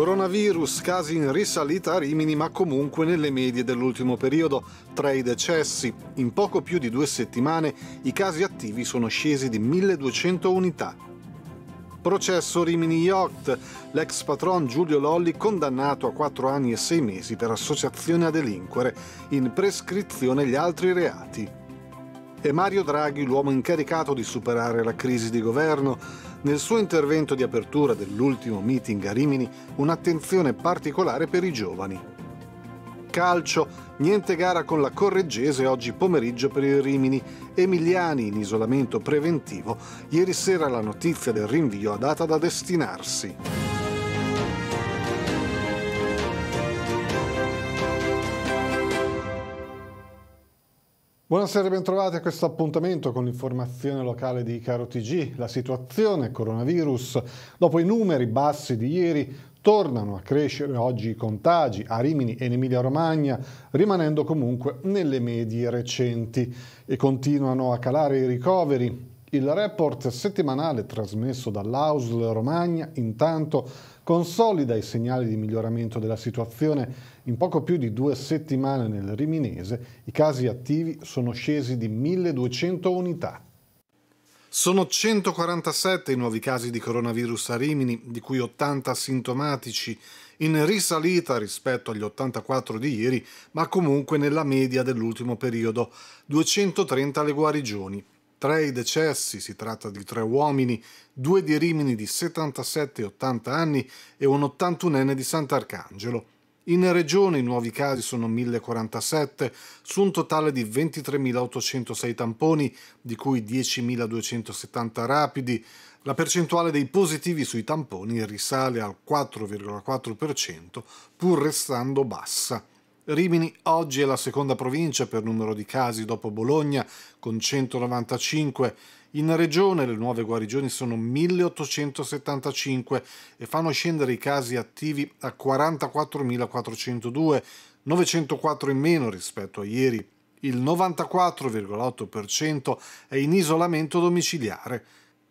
Coronavirus, casi in risalita a Rimini ma comunque nelle medie dell'ultimo periodo, tra i decessi. In poco più di due settimane i casi attivi sono scesi di 1200 unità. Processo Rimini Yacht, l'ex patron Giulio Lolli condannato a 4 anni e 6 mesi per associazione a delinquere, in prescrizione gli altri reati. E Mario Draghi, l'uomo incaricato di superare la crisi di governo, nel suo intervento di apertura dell'ultimo meeting a Rimini, un'attenzione particolare per i giovani. Calcio, niente gara con la Correggese oggi pomeriggio per il Rimini, Emiliani in isolamento preventivo, ieri sera la notizia del rinvio a data da destinarsi. Buonasera e bentrovati a questo appuntamento con l'informazione locale di Caro TG. La situazione coronavirus, dopo i numeri bassi di ieri, tornano a crescere oggi i contagi a Rimini e in Emilia-Romagna, rimanendo comunque nelle medie recenti e continuano a calare i ricoveri. Il report settimanale trasmesso dall'Ausl Romagna intanto consolida i segnali di miglioramento della situazione. In poco più di due settimane nel Riminese i casi attivi sono scesi di 1200 unità. Sono 147 i nuovi casi di coronavirus a Rimini, di cui 80 sintomatici, in risalita rispetto agli 84 di ieri, ma comunque nella media dell'ultimo periodo, 230 le guarigioni, tre i decessi, si tratta di tre uomini, due di Rimini di 77 e 80 anni e un 81enne di Sant'Arcangelo. In regione i nuovi casi sono 1047 su un totale di 23.806 tamponi, di cui 10.270 rapidi. La percentuale dei positivi sui tamponi risale al 4,4%, pur restando bassa. Rimini oggi è la seconda provincia per numero di casi dopo Bologna, con 195. In regione le nuove guarigioni sono 1875 e fanno scendere i casi attivi a 44.402, 904 in meno rispetto a ieri. Il 94,8% è in isolamento domiciliare.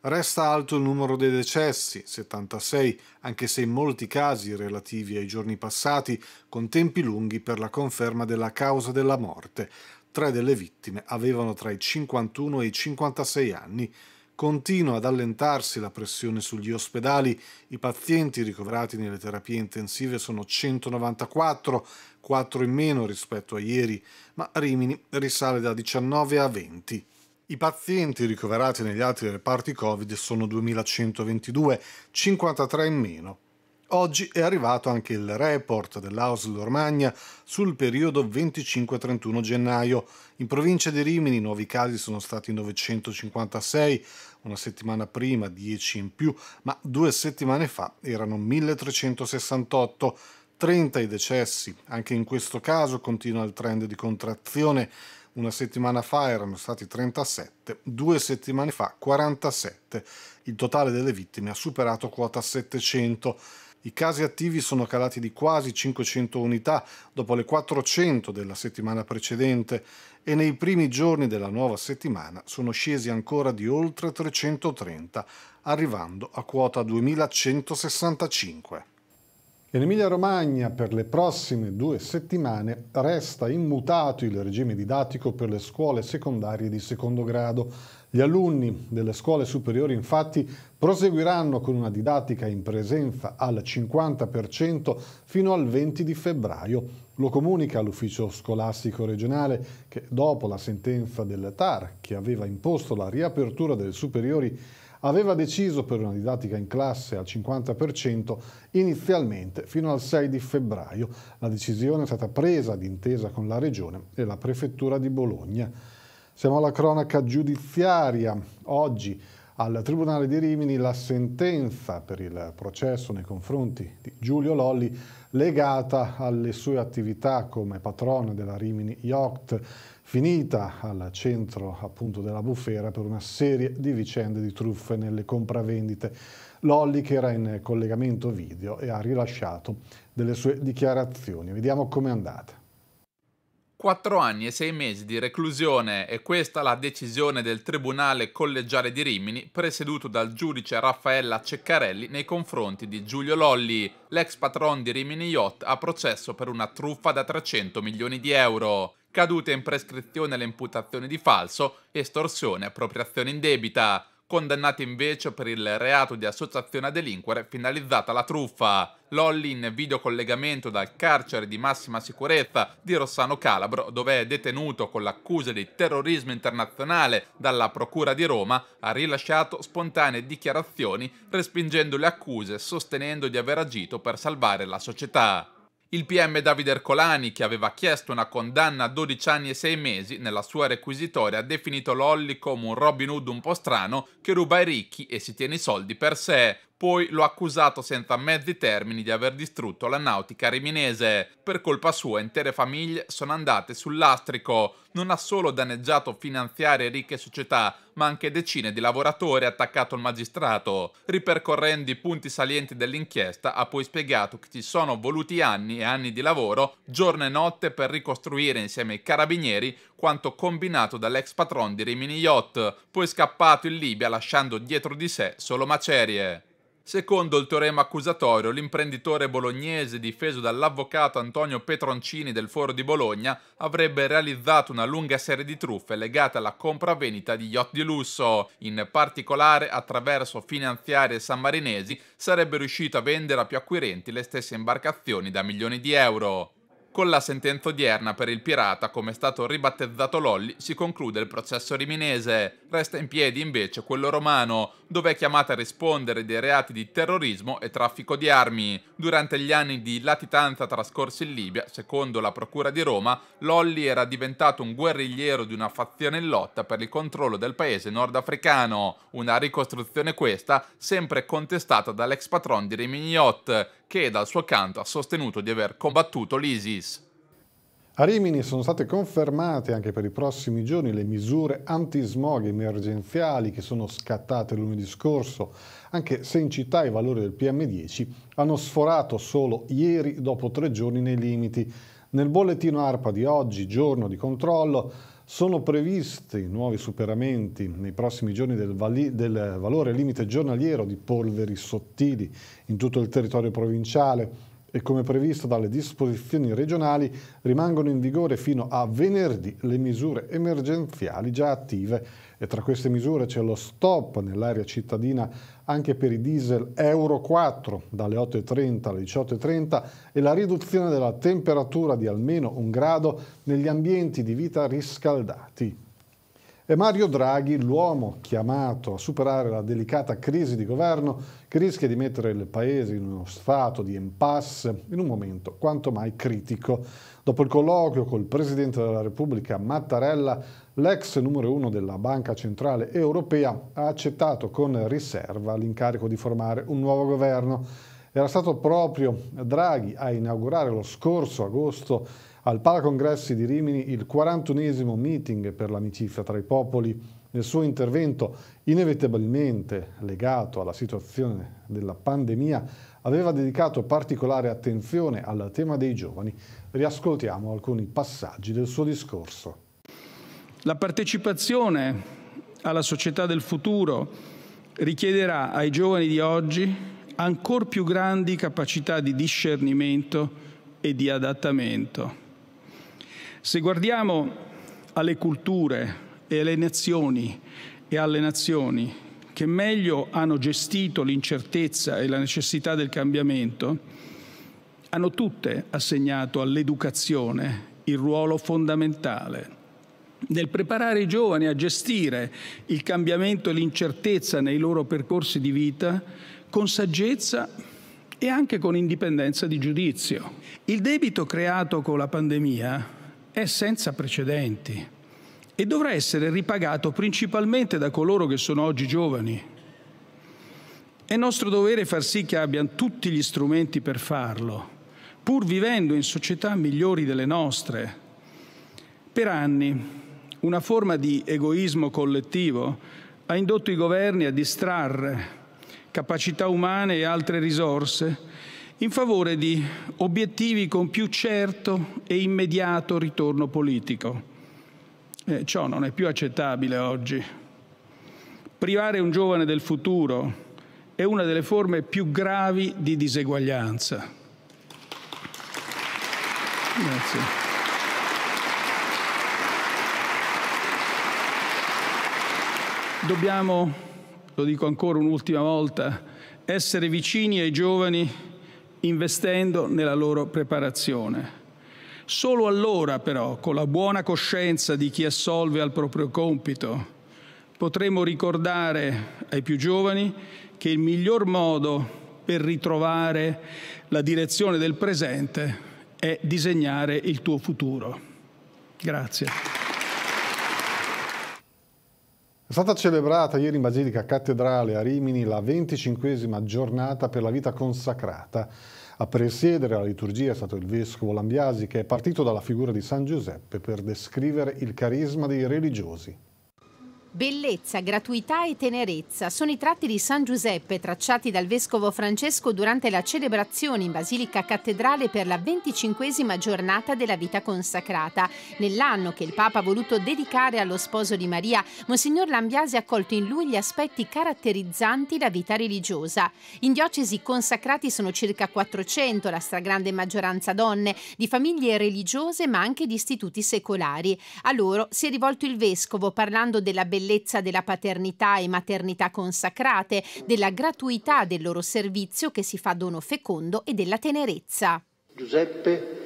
Resta alto il numero dei decessi, 76, anche se in molti casi relativi ai giorni passati, con tempi lunghi per la conferma della causa della morte. Tre delle vittime avevano tra i 51 e i 56 anni. Continua ad allentarsi la pressione sugli ospedali, i pazienti ricoverati nelle terapie intensive sono 194, 4 in meno rispetto a ieri, ma Rimini risale da 19 a 20. I pazienti ricoverati negli altri reparti Covid sono 2122, 53 in meno. Oggi è arrivato anche il report dell'Ausl Romagna sul periodo 25-31 gennaio. In provincia di Rimini i nuovi casi sono stati 956, una settimana prima 10 in più, ma due settimane fa erano 1368. 30 i decessi, anche in questo caso continua il trend di contrazione una settimana fa erano stati 37, due settimane fa 47. Il totale delle vittime ha superato quota 700. I casi attivi sono calati di quasi 500 unità dopo le 400 della settimana precedente e nei primi giorni della nuova settimana sono scesi ancora di oltre 330, arrivando a quota 2165. In Emilia-Romagna per le prossime due settimane resta immutato il regime didattico per le scuole secondarie di secondo grado. Gli alunni delle scuole superiori infatti proseguiranno con una didattica in presenza al 50% fino al 20 di febbraio. Lo comunica l'ufficio scolastico regionale che dopo la sentenza del TAR che aveva imposto la riapertura delle superiori aveva deciso per una didattica in classe al 50% inizialmente fino al 6 di febbraio. La decisione è stata presa d'intesa con la Regione e la Prefettura di Bologna. Siamo alla cronaca giudiziaria. Oggi al Tribunale di Rimini la sentenza per il processo nei confronti di Giulio Lolli legata alle sue attività come patrono della Rimini Yacht finita al centro appunto della bufera per una serie di vicende di truffe nelle compravendite. Lolli che era in collegamento video e ha rilasciato delle sue dichiarazioni. Vediamo come è andata. 4 anni e 6 mesi di reclusione e questa la decisione del Tribunale Collegiale di Rimini, presieduto dal giudice Raffaella Ceccarelli nei confronti di Giulio Lolli, l'ex patron di Rimini Yacht a processo per una truffa da 300 milioni di euro, cadute in prescrizione le imputazioni di falso, estorsione e appropriazione indebita, condannati invece per il reato di associazione a delinquere finalizzata alla truffa. Lolli in videocollegamento dal carcere di massima sicurezza di Rossano Calabro, dove è detenuto con l'accusa di terrorismo internazionale dalla Procura di Roma, ha rilasciato spontanee dichiarazioni respingendo le accuse, sostenendo di aver agito per salvare la società. Il PM Davide Ercolani, che aveva chiesto una condanna a 12 anni e 6 mesi, nella sua requisitoria ha definito Lolli come un Robin Hood un po' strano che ruba ai ricchi e si tiene i soldi per sé poi lo ha accusato senza mezzi termini di aver distrutto la nautica riminese. Per colpa sua intere famiglie sono andate sul lastrico. Non ha solo danneggiato finanziarie e ricche società, ma anche decine di lavoratori attaccato al magistrato. Ripercorrendo i punti salienti dell'inchiesta, ha poi spiegato che ci sono voluti anni e anni di lavoro, giorno e notte, per ricostruire insieme ai carabinieri quanto combinato dall'ex patron di Rimini Yacht, poi scappato in Libia lasciando dietro di sé solo macerie. Secondo il teorema accusatorio, l'imprenditore bolognese difeso dall'avvocato Antonio Petroncini del Foro di Bologna avrebbe realizzato una lunga serie di truffe legate alla compravendita di yacht di lusso. In particolare, attraverso finanziarie sammarinesi, sarebbe riuscito a vendere a più acquirenti le stesse imbarcazioni da milioni di euro. Con la sentenza odierna per il pirata, come è stato ribattezzato Lolli, si conclude il processo riminese. Resta in piedi invece quello romano, dove è chiamata a rispondere dei reati di terrorismo e traffico di armi. Durante gli anni di latitanza trascorsi in Libia, secondo la Procura di Roma, Lolli era diventato un guerrigliero di una fazione in lotta per il controllo del paese nordafricano. Una ricostruzione questa sempre contestata dall'ex patron di Rimignot, che dal suo canto ha sostenuto di aver combattuto l'ISIS. A Rimini sono state confermate anche per i prossimi giorni le misure antismog emergenziali che sono scattate lunedì scorso, anche se in città i valori del PM10 hanno sforato solo ieri dopo tre giorni nei limiti. Nel bollettino ARPA di oggi, giorno di controllo, sono previsti nuovi superamenti nei prossimi giorni del, vali, del valore limite giornaliero di polveri sottili in tutto il territorio provinciale e come previsto dalle disposizioni regionali rimangono in vigore fino a venerdì le misure emergenziali già attive e tra queste misure c'è lo stop nell'area cittadina anche per i diesel Euro 4 dalle 8.30 alle 18.30 e la riduzione della temperatura di almeno un grado negli ambienti di vita riscaldati. È Mario Draghi l'uomo chiamato a superare la delicata crisi di governo che rischia di mettere il Paese in uno stato di impasse in un momento quanto mai critico. Dopo il colloquio col Presidente della Repubblica Mattarella, l'ex numero uno della Banca Centrale Europea ha accettato con riserva l'incarico di formare un nuovo governo. Era stato proprio Draghi a inaugurare lo scorso agosto al Paracongressi di Rimini il 41 meeting per l'amicizia tra i popoli. Nel suo intervento, inevitabilmente legato alla situazione della pandemia, aveva dedicato particolare attenzione al tema dei giovani. Riascoltiamo alcuni passaggi del suo discorso. La partecipazione alla società del futuro richiederà ai giovani di oggi ancor più grandi capacità di discernimento e di adattamento se guardiamo alle culture e alle nazioni e alle nazioni che meglio hanno gestito l'incertezza e la necessità del cambiamento, hanno tutte assegnato all'educazione il ruolo fondamentale nel preparare i giovani a gestire il cambiamento e l'incertezza nei loro percorsi di vita con saggezza e anche con indipendenza di giudizio. Il debito creato con la pandemia è senza precedenti e dovrà essere ripagato principalmente da coloro che sono oggi giovani. È nostro dovere far sì che abbiano tutti gli strumenti per farlo, pur vivendo in società migliori delle nostre. Per anni una forma di egoismo collettivo ha indotto i governi a distrarre capacità umane e altre risorse in favore di obiettivi con più certo e immediato ritorno politico. Eh, ciò non è più accettabile oggi. Privare un giovane del futuro è una delle forme più gravi di diseguaglianza. Grazie. Dobbiamo, lo dico ancora un'ultima volta, essere vicini ai giovani investendo nella loro preparazione. Solo allora però, con la buona coscienza di chi assolve al proprio compito, potremo ricordare ai più giovani che il miglior modo per ritrovare la direzione del presente è disegnare il tuo futuro. Grazie. È stata celebrata ieri in Basilica Cattedrale a Rimini la 25 giornata per la vita consacrata. A presiedere la liturgia è stato il vescovo Lambiasi che è partito dalla figura di San Giuseppe per descrivere il carisma dei religiosi. Bellezza, gratuità e tenerezza sono i tratti di San Giuseppe tracciati dal Vescovo Francesco durante la celebrazione in Basilica Cattedrale per la venticinquesima giornata della vita consacrata. Nell'anno che il Papa ha voluto dedicare allo sposo di Maria, Monsignor Lambiasi ha colto in lui gli aspetti caratterizzanti la vita religiosa. In diocesi consacrati sono circa 400, la stragrande maggioranza donne, di famiglie religiose ma anche di istituti secolari. A loro si è rivolto il Vescovo parlando della bellezza bellezza della paternità e maternità consacrate, della gratuità del loro servizio che si fa dono fecondo e della tenerezza. Giuseppe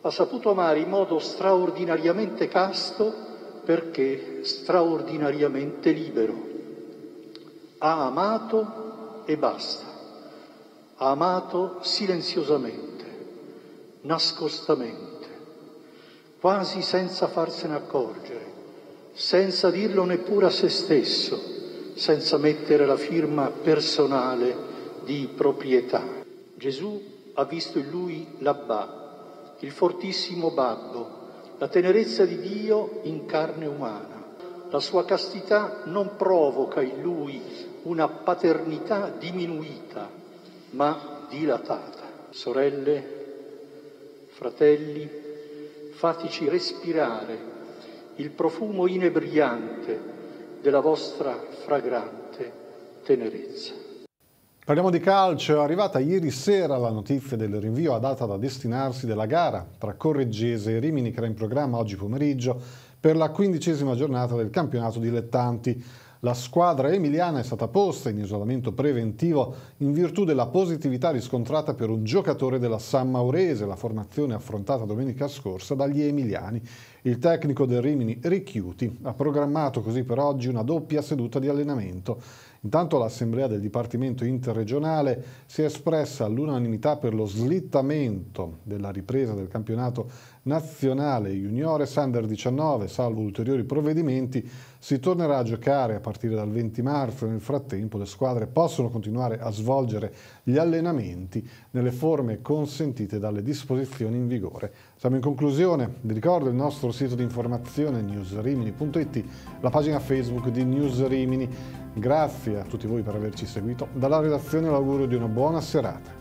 ha saputo amare in modo straordinariamente casto perché straordinariamente libero. Ha amato e basta. Ha amato silenziosamente, nascostamente, quasi senza farsene accorgere senza dirlo neppure a se stesso, senza mettere la firma personale di proprietà. Gesù ha visto in lui l'Abba, il fortissimo babbo, la tenerezza di Dio in carne umana. La sua castità non provoca in lui una paternità diminuita, ma dilatata. Sorelle, fratelli, fatici respirare il profumo inebriante della vostra fragrante tenerezza. Parliamo di calcio, è arrivata ieri sera la notizia del rinvio a data da destinarsi della gara tra Correggese e Rimini che era in programma oggi pomeriggio per la quindicesima giornata del campionato dilettanti. La squadra emiliana è stata posta in isolamento preventivo in virtù della positività riscontrata per un giocatore della San Maurese, la formazione affrontata domenica scorsa dagli emiliani. Il tecnico del Rimini Ricchiuti ha programmato così per oggi una doppia seduta di allenamento. Intanto l'assemblea del Dipartimento interregionale si è espressa all'unanimità per lo slittamento della ripresa del campionato nazionale juniore Sander 19, salvo ulteriori provvedimenti, si tornerà a giocare a partire dal 20 marzo. Nel frattempo le squadre possono continuare a svolgere gli allenamenti nelle forme consentite dalle disposizioni in vigore. Siamo in conclusione, vi ricordo il nostro nostro sito di informazione newsrimini.it, la pagina Facebook di Newsrimini. Grazie a tutti voi per averci seguito. Dalla redazione l'augurio di una buona serata.